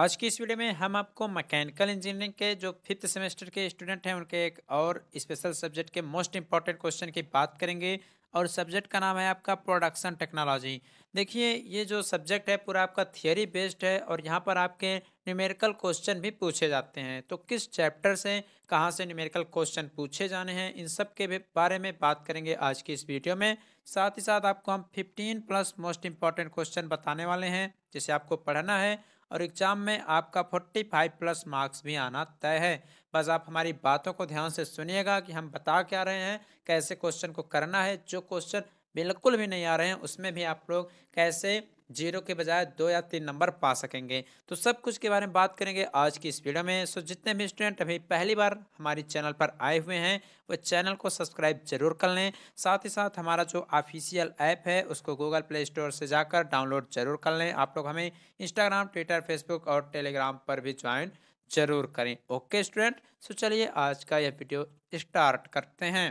आज की इस वीडियो में हम आपको मैकेनिकल इंजीनियरिंग के जो फिफ्थ सेमेस्टर के स्टूडेंट हैं उनके एक और स्पेशल सब्जेक्ट के मोस्ट इंपॉर्टेंट क्वेश्चन की बात करेंगे और सब्जेक्ट का नाम है आपका प्रोडक्शन टेक्नोलॉजी देखिए ये जो सब्जेक्ट है पूरा आपका थियोरी बेस्ड है और यहाँ पर आपके न्यूमेरिकल क्वेश्चन भी पूछे जाते हैं तो किस चैप्टर से कहाँ से न्यूमेरिकल क्वेश्चन पूछे जाने हैं इन सब के बारे में बात करेंगे आज की इस वीडियो में साथ ही साथ आपको हम fifteen plus most important question बताने वाले हैं जिसे आपको पढ़ना है और एग्जाम में आपका 45 प्लस मार्क्स भी आना तय है बस आप हमारी बातों को ध्यान से सुनिएगा कि हम बता क्या रहे हैं कैसे क्वेश्चन को करना है जो क्वेश्चन बिल्कुल भी नहीं आ रहे हैं उसमें भी आप लोग कैसे जीरो के बजाय दो या तीन नंबर पा सकेंगे तो सब कुछ के बारे में बात करेंगे आज की इस वीडियो में सो जितने भी स्टूडेंट अभी पहली बार हमारी चैनल पर आए हुए हैं वो चैनल को सब्सक्राइब जरूर कर लें साथ ही साथ हमारा जो ऑफिशियल ऐप है उसको गूगल प्ले स्टोर से जाकर डाउनलोड जरूर कर लें आप लोग हमें इंस्टाग्राम ट्विटर फेसबुक और टेलीग्राम पर भी ज्वाइन जरूर करें ओके स्टूडेंट सो चलिए आज का यह वीडियो स्टार्ट करते हैं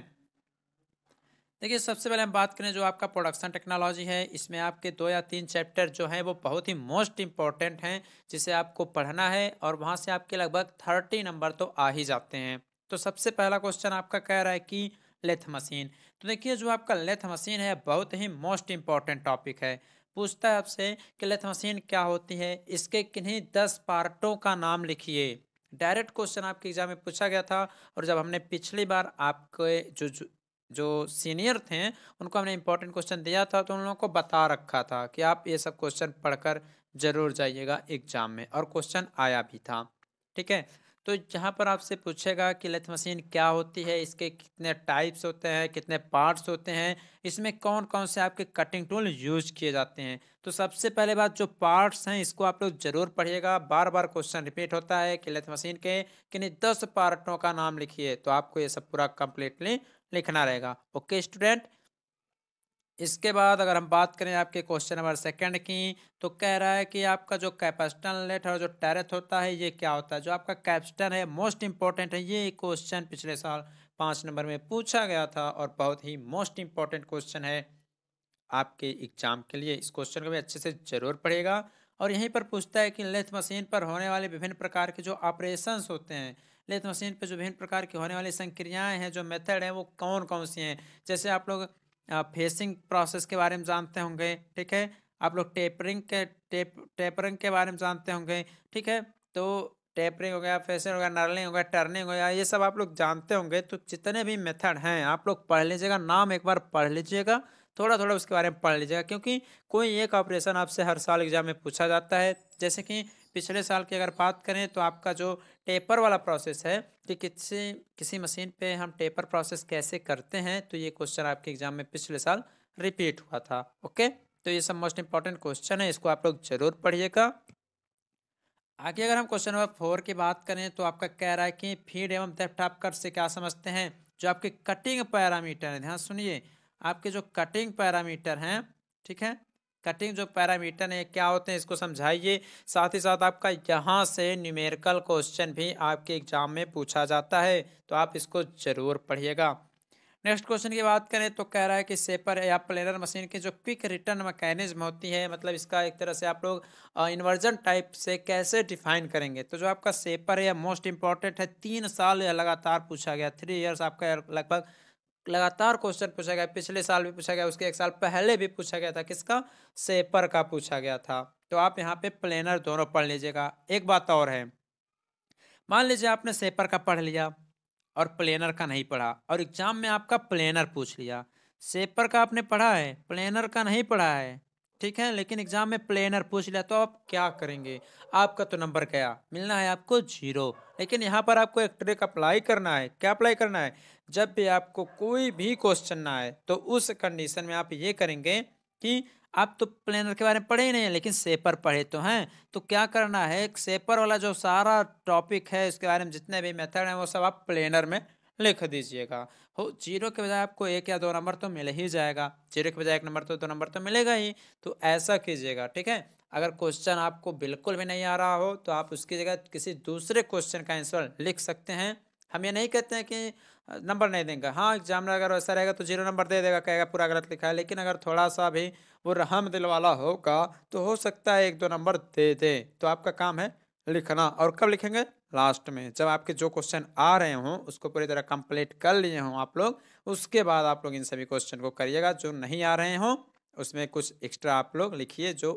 देखिए सबसे पहले हम बात करें जो आपका प्रोडक्शन टेक्नोलॉजी है इसमें आपके दो या तीन चैप्टर जो हैं वो बहुत ही मोस्ट इम्पॉर्टेंट हैं जिसे आपको पढ़ना है और वहाँ से आपके लगभग थर्टी नंबर तो आ ही जाते हैं तो सबसे पहला क्वेश्चन आपका कह रहा है कि लेथ मशीन तो देखिए जो आपका लेथ मशीन है बहुत ही मोस्ट इम्पॉर्टेंट टॉपिक है पूछता है आपसे कि लेथ मशीन क्या होती है इसके किन्हीं दस पार्टों का नाम लिखिए डायरेक्ट क्वेश्चन आपके एग्जाम में पूछा गया था और जब हमने पिछली बार आपके जो, जो जो सीनियर थे उनको हमने इम्पोर्टेंट क्वेश्चन दिया था तो उन लोगों को बता रखा था कि आप ये सब क्वेश्चन पढ़कर ज़रूर जाइएगा एग्जाम में और क्वेश्चन आया भी था ठीक है तो जहाँ पर आपसे पूछेगा कि लेथ मशीन क्या होती है इसके कितने टाइप्स होते हैं कितने पार्ट्स होते हैं इसमें कौन कौन से आपके कटिंग टूल यूज किए जाते हैं तो सबसे पहले बात जो पार्ट्स हैं इसको आप लोग जरूर पढ़िएगा बार बार क्वेश्चन रिपीट होता है कि लेथ मशीन के किन्हीं दस पार्टों का नाम लिखिए तो आपको ये सब पूरा कम्प्लीटली लिखना रहेगा ओके स्टूडेंट इसके बाद अगर हम बात करें आपके क्वेश्चन नंबर सेकंड की तो कह रहा है कि आपका जो कैपेस्टन लेट और जो टैरथ होता है ये क्या होता है जो आपका कैप्स्टन है मोस्ट इंपॉर्टेंट है ये क्वेश्चन पिछले साल पाँच नंबर में पूछा गया था और बहुत ही मोस्ट इंपॉर्टेंट क्वेश्चन है आपके एग्जाम के लिए इस क्वेश्चन को भी अच्छे से जरूर पढ़ेगा और यहीं पर पूछता है कि लेथ मशीन पर होने वाले विभिन्न प्रकार के जो ऑपरेशंस होते हैं लेथ मशीन पर जो विभिन्न प्रकार की होने वाली संक्रियाएँ हैं जो मेथड हैं वो कौन कौन सी हैं जैसे आप लोग फेसिंग प्रोसेस के बारे में जानते होंगे ठीक है आप लोग टेपरिंग के टेप टेपरिंग के बारे में जानते होंगे ठीक है तो टेपरिंग हो गया फेसिंग हो गया नर्लिंग हो गया टर्निंग हो गया ये सब आप लोग जानते होंगे तो जितने भी मेथड हैं आप लोग पढ़ लीजिएगा नाम एक बार पढ़ लीजिएगा थोड़ा थोड़ा उसके बारे में पढ़ लीजिएगा क्योंकि कोई एक ऑपरेशन आपसे हर साल एग्जाम में पूछा जाता है जैसे कि पिछले साल की अगर बात करें तो आपका जो टेपर वाला प्रोसेस है कि किसी किसी मशीन पे हम टेपर प्रोसेस कैसे करते हैं तो ये क्वेश्चन आपके एग्जाम में पिछले साल रिपीट हुआ था ओके तो ये सब मोस्ट इंपॉर्टेंट क्वेश्चन है इसको आप लोग जरूर पढ़िएगा आगे अगर हम क्वेश्चन नंबर फोर की बात करें तो आपका कह रहा है कि फीड एवं देफ्ट आप कर से क्या समझते हैं जो आपके कटिंग पैरामीटर है ध्यान सुनिए आपके जो कटिंग पैरामीटर हैं ठीक है कटिंग जो पैरामीटर है क्या होते हैं इसको समझाइए साथ ही साथ आपका यहाँ से न्यूमेरिकल क्वेश्चन भी आपके एग्जाम में पूछा जाता है तो आप इसको ज़रूर पढ़िएगा नेक्स्ट क्वेश्चन की बात करें तो कह रहा है कि सेपर या प्लेनर मशीन की जो क्विक रिटर्न मैकेनिज्म होती है मतलब इसका एक तरह से आप लोग इन्वर्जन टाइप से कैसे डिफाइन करेंगे तो जो आपका सेपर है मोस्ट इंपॉर्टेंट है तीन साल लगातार पूछा गया थ्री इयर्स आपका लगभग लगातार क्वेश्चन पूछा गया पिछले साल भी पूछा गया उसके एक साल पहले भी पूछा गया था किसका सेपर का पूछा गया था तो आप यहाँ पे प्लेनर दोनों पढ़ लीजिएगा एक बात और है मान लीजिए आपने सेपर का पढ़ लिया और प्लेनर का नहीं पढ़ा और एग्जाम में आपका प्लेनर पूछ लिया सेपर का आपने पढ़ा है प्लेनर का नहीं पढ़ा है ठीक है लेकिन एग्ज़ाम में प्लेनर पूछ लिया तो आप क्या करेंगे आपका तो नंबर क्या मिलना है आपको जीरो लेकिन यहाँ पर आपको एक ट्रिक अप्लाई करना है क्या अप्लाई करना है जब भी आपको कोई भी क्वेश्चन ना आए तो उस कंडीशन में आप ये करेंगे कि आप तो प्लेनर के बारे में पढ़े ही नहीं हैं लेकिन सेपर पढ़े तो हैं तो क्या करना है सेपर वाला जो सारा टॉपिक है इसके बारे में जितने भी मेथड हैं वो सब आप प्लेनर में लिख दीजिएगा हो जीरो के बजाय आपको एक या दो नंबर तो मिल ही जाएगा जीरो के बजाय एक नंबर तो दो नंबर तो मिलेगा ही तो ऐसा कीजिएगा ठीक है अगर क्वेश्चन आपको बिल्कुल भी नहीं आ रहा हो तो आप उसकी जगह किसी दूसरे क्वेश्चन का आंसर लिख सकते हैं हम ये नहीं कहते हैं कि नंबर नहीं देंगे हाँ एग्जाम में अगर वैसा रहेगा तो जीरो नंबर दे देगा कहेगा पूरा गलत लिखा है लेकिन अगर थोड़ा सा भी वो रहम दिल वाला होगा तो हो सकता है एक दो नंबर दे दे तो आपका काम है लिखना और कब लिखेंगे लास्ट में जब आपके जो क्वेश्चन आ रहे हों उसको पूरी तरह कंप्लीट कर लिए हों आप लोग उसके बाद आप लोग इन सभी क्वेश्चन को करिएगा जो नहीं आ रहे हों उसमें कुछ एक्स्ट्रा आप लोग लिखिए जो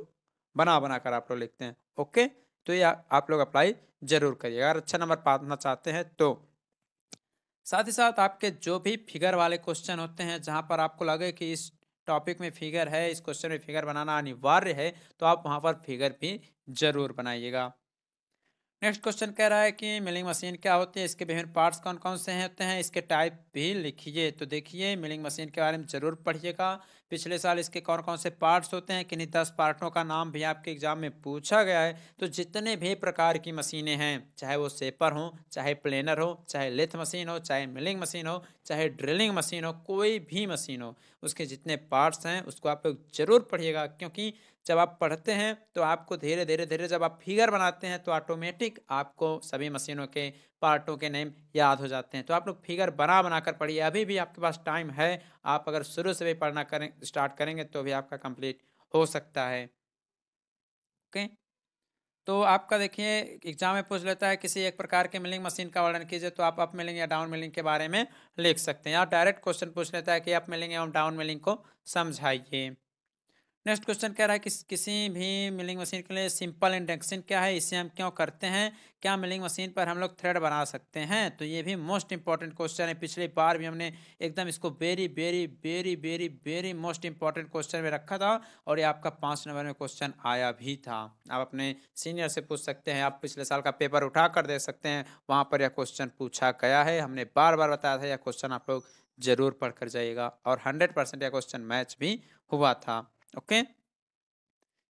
बना बना कर आप लोग लिखते हैं ओके तो ये आप लोग अप्लाई जरूर करिएगा अगर अच्छा नंबर पाना चाहते हैं तो साथ ही साथ आपके जो भी फिगर वाले क्वेश्चन होते हैं जहाँ पर आपको लगे कि इस टॉपिक में फिगर है इस क्वेश्चन में फिगर बनाना अनिवार्य है तो आप वहाँ पर फिगर भी जरूर बनाइएगा नेक्स्ट क्वेश्चन कह रहा है कि मिलिंग मशीन क्या होती है इसके विभिन्न पार्ट्स कौन कौन से होते हैं इसके टाइप भी लिखिए तो देखिए मिलिंग मशीन के बारे में ज़रूर पढ़िएगा पिछले साल इसके कौन कौन से पार्ट्स होते हैं किन्हीं दस पार्टों का नाम भी आपके एग्जाम में पूछा गया है तो जितने भी प्रकार की मशीनें हैं चाहे वो सेपर हो चाहे प्लेनर हो चाहे लेथ मशीन हो चाहे मिलिंग मशीन हो चाहे ड्रिलिंग मशीन हो कोई भी मशीन हो उसके जितने पार्ट्स हैं उसको आप लोग जरूर पढ़िएगा क्योंकि जब आप पढ़ते हैं तो आपको धीरे धीरे धीरे जब आप फिगर बनाते हैं तो ऑटोमेटिक आपको सभी मशीनों के पार्टों के नेम याद हो जाते हैं तो आप लोग फिगर बना बना कर पढ़िए अभी भी आपके पास टाइम है आप अगर शुरू से भी पढ़ना करें स्टार्ट करेंगे तो भी आपका कंप्लीट हो सकता है ओके तो आपका देखिए एग्जाम में पूछ लेता है किसी एक प्रकार के मिलिंग मशीन का वर्णन कीजिए तो आप अप मिलिंग या डाउन मिलिंग के बारे में लिख सकते हैं या डायरेक्ट क्वेश्चन पूछ लेता है कि अप मिलिंग एवं डाउन मिलिंग को समझाइए नेक्स्ट क्वेश्चन कह रहा है कि किसी भी मिलिंग मशीन के लिए सिंपल इंडक्शन क्या है इसे हम क्यों करते हैं क्या मिलिंग मशीन पर हम लोग थ्रेड बना सकते हैं तो ये भी मोस्ट इंपॉर्टेंट क्वेश्चन है पिछली बार भी हमने एकदम इसको very very very very very most important question में रखा था और ये आपका पाँच नंबर में क्वेश्चन आया भी था आप अपने सीनियर से पूछ सकते हैं आप पिछले साल का पेपर उठा कर दे सकते हैं वहाँ पर यह क्वेश्चन पूछा गया है हमने बार बार बताया था यह क्वेश्चन आप लोग जरूर पढ़ कर जाइएगा और हंड्रेड परसेंट यह क्वेश्चन मैच भी हुआ था ओके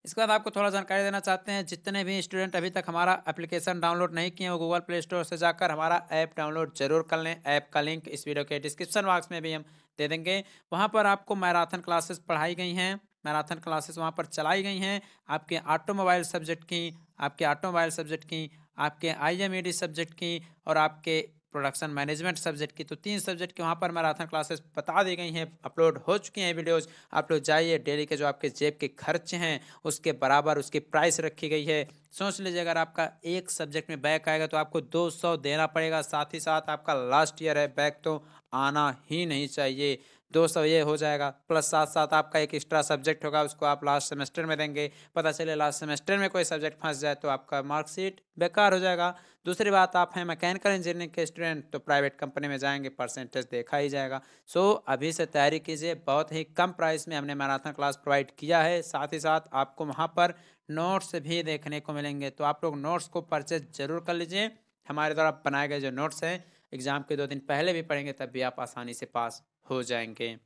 इसके बाद आपको थोड़ा जानकारी देना चाहते हैं जितने भी स्टूडेंट अभी तक हमारा एप्लीकेशन डाउनलोड नहीं किए हैं गूगल प्ले स्टोर से जाकर हमारा ऐप डाउनलोड जरूर कर लें ऐप का लिंक इस वीडियो के डिस्क्रिप्शन बॉक्स में भी हम दे देंगे वहाँ पर आपको मैराथन क्लासेस पढ़ाई गई हैं मैराथन क्लासेस वहाँ पर चलाई गई हैं आपके ऑटोमोबाइल सब्जेक्ट की आपके ऑटोमोबाइल सब्जेक्ट की आपके आई सब्जेक्ट e की और आपके प्रोडक्शन मैनेजमेंट सब्जेक्ट की तो तीन सब्जेक्ट के वहाँ पर मैराथन क्लासेस बता दी गई हैं अपलोड हो चुकी हैं वीडियोज़ आप लोग जाइए डेली के जो आपके जेब के खर्च हैं उसके बराबर उसकी प्राइस रखी गई है सोच लीजिए अगर आपका एक सब्जेक्ट में बैक आएगा तो आपको 200 देना पड़ेगा साथ ही साथ आपका लास्ट ईयर है बैक तो आना ही नहीं चाहिए दो सौ ये हो जाएगा प्लस साथ साथ आपका एक एक्स्ट्रा सब्जेक्ट होगा उसको आप लास्ट सेमेस्टर में देंगे पता चले लास्ट सेमेस्टर में कोई सब्जेक्ट फंस जाए तो आपका मार्कशीट बेकार हो जाएगा दूसरी बात आप हैं मैकेनिकल इंजीनियरिंग के स्टूडेंट तो प्राइवेट कंपनी में जाएंगे परसेंटेज देखा ही जाएगा सो so, अभी से तैयारी कीजिए बहुत ही कम प्राइस में हमने मैराथन क्लास प्रोवाइड किया है साथ ही साथ आपको वहाँ पर नोट्स भी देखने को मिलेंगे तो आप लोग नोट्स को परचेज जरूर कर लीजिए हमारे द्वारा बनाए गए जो नोट्स हैं एग्ज़ाम के दो दिन पहले भी पढ़ेंगे तब भी आप आसानी से पास हो जाएंगे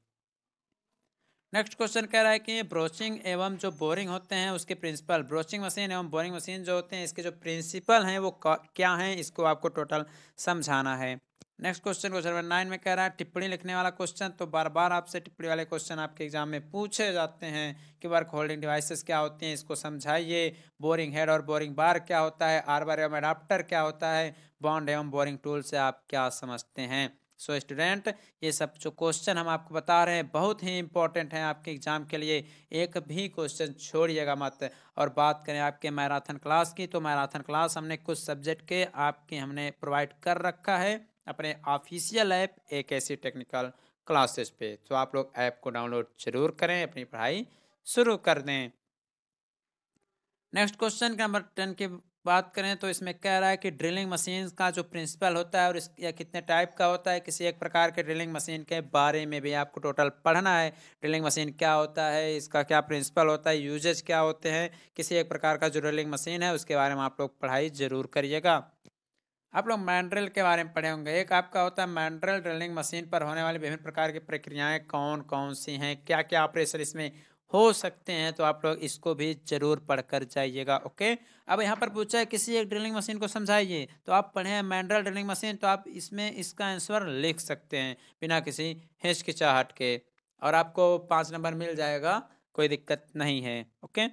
नेक्स्ट क्वेश्चन कह रहा है कि ब्रोचिंग एवं जो बोरिंग होते हैं उसके प्रिंसिपल ब्रोचिंग मशीन एवं बोरिंग मशीन जो होते हैं इसके जो प्रिंसिपल हैं वो क्या हैं इसको आपको टोटल समझाना है next question question number nine में कह रहा है टिप्पणी लिखने वाला क्वेश्चन तो बार बार आपसे टिप्पणी वाले क्वेश्चन आपके एग्जाम में पूछे जाते हैं कि वर्क होल्डिंग डिवाइसेस क्या होते हैं इसको समझाइए बोरिंग हेड और बोरिंग बार क्या होता है आर्बर एवं एडाप्टर क्या होता है बॉन्ड एवं बोरिंग टूल से आप क्या समझते हैं सो so, स्टूडेंट ये सब जो क्वेश्चन हम आपको बता रहे हैं बहुत ही इंपॉर्टेंट हैं आपके एग्जाम के लिए एक भी क्वेश्चन छोड़िएगा मत और बात करें आपके मैराथन क्लास की तो मैराथन क्लास हमने कुछ सब्जेक्ट के आपके हमने प्रोवाइड कर रखा है अपने ऑफिशियल ऐप एक ऐसी टेक्निकल क्लासेस पे तो आप लोग ऐप को डाउनलोड जरूर करें अपनी पढ़ाई शुरू कर दें नेक्स्ट क्वेश्चन नंबर टेन के बात करें तो इसमें कह रहा है कि ड्रिलिंग मशीन का जो प्रिंसिपल होता है और इस या कितने टाइप का होता है किसी एक प्रकार के ड्रिलिंग मशीन के बारे में भी आपको टोटल पढ़ना है ड्रिलिंग मशीन क्या होता है इसका क्या प्रिंसिपल होता है यूजेज क्या होते हैं किसी एक प्रकार का जो ड्रिलिंग मशीन है उसके बारे में आप लोग पढ़ाई ज़रूर करिएगा आप लोग मैंड्रिल के बारे में पढ़े होंगे एक आपका होता है मैंड्रिल ड्रिलिंग मशीन पर होने वाली विभिन्न प्रकार की प्रक्रियाएँ कौन कौन सी हैं क्या क्या ऑपरेशन इसमें हो सकते हैं तो आप लोग इसको भी जरूर पढ़कर जाइएगा ओके अब यहाँ पर पूछा है किसी एक ड्रिलिंग मशीन को समझाइए तो आप पढ़े हैं मैंड्रल ड्रिलिंग मशीन तो आप इसमें इसका आंसर लिख सकते हैं बिना किसी हिचकिचाहट के और आपको पाँच नंबर मिल जाएगा कोई दिक्कत नहीं है ओके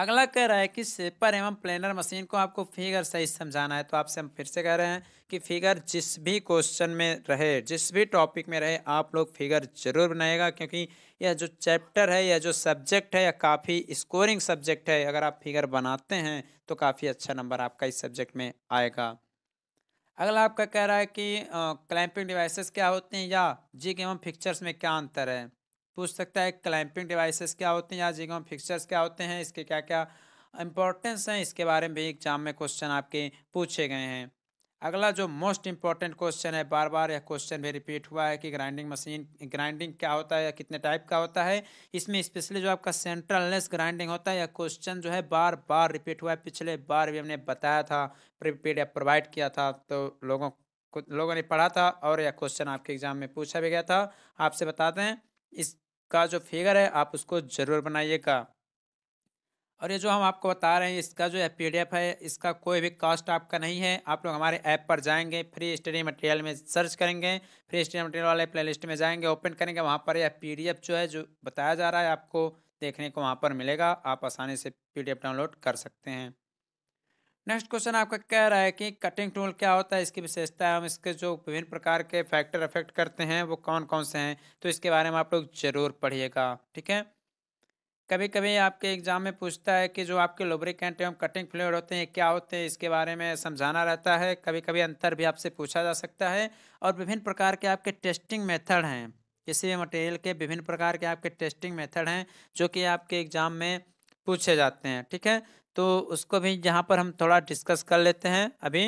अगला कह रहा है कि सेपर एवं प्लेनर मशीन को आपको फिगर सही समझाना है तो आपसे हम फिर से कह रहे हैं कि फिगर जिस भी क्वेश्चन में रहे जिस भी टॉपिक में रहे आप लोग फिगर जरूर बनाएगा क्योंकि यह जो चैप्टर है यह जो सब्जेक्ट है यह काफ़ी स्कोरिंग सब्जेक्ट है अगर आप फिगर बनाते हैं तो काफ़ी अच्छा नंबर आपका इस सब्जेक्ट में आएगा अगला आपका कह रहा है कि क्लैंपिंग डिवाइसेस क्या होते हैं या जिग एवं फिक्चर्स में क्या अंतर है पूछ सकता है क्लैंपिंग डिवाइसेस क्या होते हैं या जिगम फिक्सचर्स क्या होते हैं इसके क्या क्या इंपॉर्टेंस हैं इसके बारे में भी एग्जाम में क्वेश्चन आपके पूछे गए हैं अगला जो मोस्ट इंपॉर्टेंट क्वेश्चन है बार बार यह क्वेश्चन भी रिपीट हुआ है कि ग्राइंडिंग मशीन ग्राइंडिंग क्या होता है या कितने टाइप का होता है इसमें स्पेशली जो आपका सेंट्रलनेस ग्राइंडिंग होता है यह क्वेश्चन जो है बार बार रिपीट हुआ है पिछले बार भी हमने बताया था प्रीपेड प्रोवाइड किया था तो लोगों को लोगों ने पढ़ा था और यह क्वेश्चन आपके एग्जाम में पूछा भी गया था आपसे बताते हैं इसका जो फिगर है आप उसको ज़रूर बनाइएगा और ये जो हम आपको बता रहे हैं इसका जो पी डी एफ है इसका कोई भी कॉस्ट आपका नहीं है आप लोग हमारे ऐप पर जाएंगे फ्री स्टडी मटेरियल में सर्च करेंगे फ्री स्टडी मटेरियल वाले प्लेलिस्ट में जाएंगे ओपन करेंगे वहाँ पर यह पी डी एफ जो है जो बताया जा रहा है आपको देखने को वहाँ पर मिलेगा आप आसानी से पी डी एफ डाउनलोड कर सकते हैं नेक्स्ट क्वेश्चन आपका कह रहा है कि कटिंग टूल क्या होता है इसकी विशेषता हम इसके जो विभिन्न प्रकार के फैक्टर अफेक्ट करते हैं वो कौन कौन से हैं तो इसके बारे में आप लोग जरूर पढ़िएगा ठीक है कभी कभी आपके एग्जाम में पूछता है कि जो आपके लुब्रिकेंट एवं कटिंग फ्लेवर होते हैं क्या होते हैं इसके बारे में समझाना रहता है कभी कभी अंतर भी आपसे पूछा जा सकता है और विभिन्न प्रकार के आपके टेस्टिंग मेथड हैं किसी भी मटेरियल के विभिन्न प्रकार के आपके टेस्टिंग मेथड हैं जो कि आपके एग्जाम में पूछे जाते हैं ठीक है तो उसको भी यहाँ पर हम थोड़ा डिस्कस कर लेते हैं अभी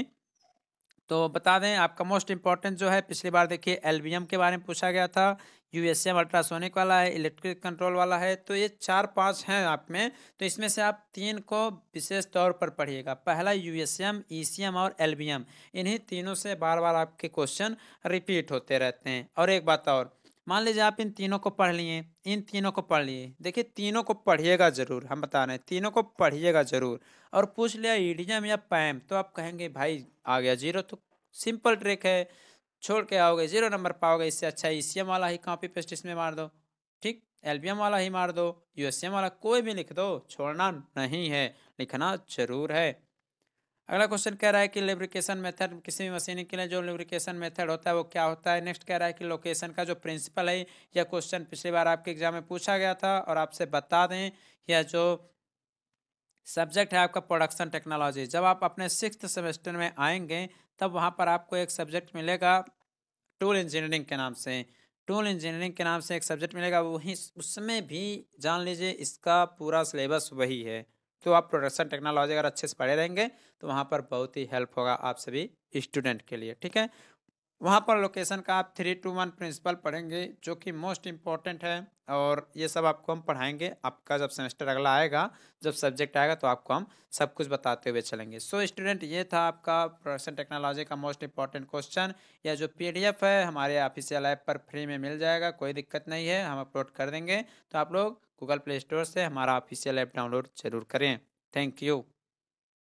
तो बता दें आपका मोस्ट इंपॉर्टेंट जो है पिछली बार देखिए एलबीएम के बारे में पूछा गया था यूएसएम अल्ट्रासोनिक वाला है इलेक्ट्रिक कंट्रोल वाला है तो ये चार पांच हैं आप में तो इसमें से आप तीन को विशेष तौर पर पढ़िएगा पहला यूएसएम ईसीएम और एलबीएम इन्हीं तीनों से बार बार आपके क्वेश्चन रिपीट होते रहते हैं और एक बात और मान लीजिए आप इन तीनों को पढ़ लिए इन तीनों को पढ़ लिए देखिए तीनों को पढ़िएगा जरूर हम बता रहे हैं तीनों को पढ़िएगा जरूर और पूछ लिया ईडियम या पैम तो आप कहेंगे भाई आ गया जीरो तो सिंपल ट्रिक है छोड़ के आओगे जीरो नंबर पाओगे इससे अच्छा ई वाला ही कॉपी पेस्ट इसमें मार दो ठीक एल वाला ही मार दो यू वाला कोई भी लिख दो छोड़ना नहीं है लिखना जरूर है अगला क्वेश्चन कह रहा है कि लेब्रिकेशन मेथड किसी भी मशीन के लिए जो लेब्रिकेशन मेथड होता है वो क्या होता है नेक्स्ट कह रहा है कि लोकेशन का जो प्रिंसिपल है यह क्वेश्चन पिछली बार आपके एग्जाम में पूछा गया था और आपसे बता दें यह जो सब्जेक्ट है आपका प्रोडक्शन टेक्नोलॉजी जब आप अपने सिक्स सेमेस्टर में आएंगे तब वहाँ पर आपको एक सब्जेक्ट मिलेगा टूल इंजीनियरिंग के नाम से टूल इंजीनियरिंग के नाम से एक सब्जेक्ट मिलेगा वही उसमें भी जान लीजिए इसका पूरा सिलेबस वही है तो आप प्रोडक्शन टेक्नोलॉजी अगर अच्छे से पढ़े रहेंगे तो वहाँ पर बहुत ही हेल्प होगा आप सभी स्टूडेंट के लिए ठीक है वहाँ पर लोकेशन का आप थ्री टू वन प्रिंसिपल पढ़ेंगे जो कि मोस्ट इम्पॉर्टेंट है और ये सब आपको हम पढ़ाएंगे आपका जब सेमेस्टर अगला आएगा जब सब्जेक्ट आएगा तो आपको हम सब कुछ बताते हुए चलेंगे सो so, स्टूडेंट ये था आपका प्रोडक्शन टेक्नोलॉजी का मोस्ट इम्पॉर्टेंट क्वेश्चन या जो पीडीएफ है हमारे ऑफिशियल ऐप पर फ्री में मिल जाएगा कोई दिक्कत नहीं है हम अपलोड कर देंगे तो आप लोग गूगल प्ले स्टोर से हमारा ऑफिशियल ऐप डाउनलोड जरूर करें थैंक यू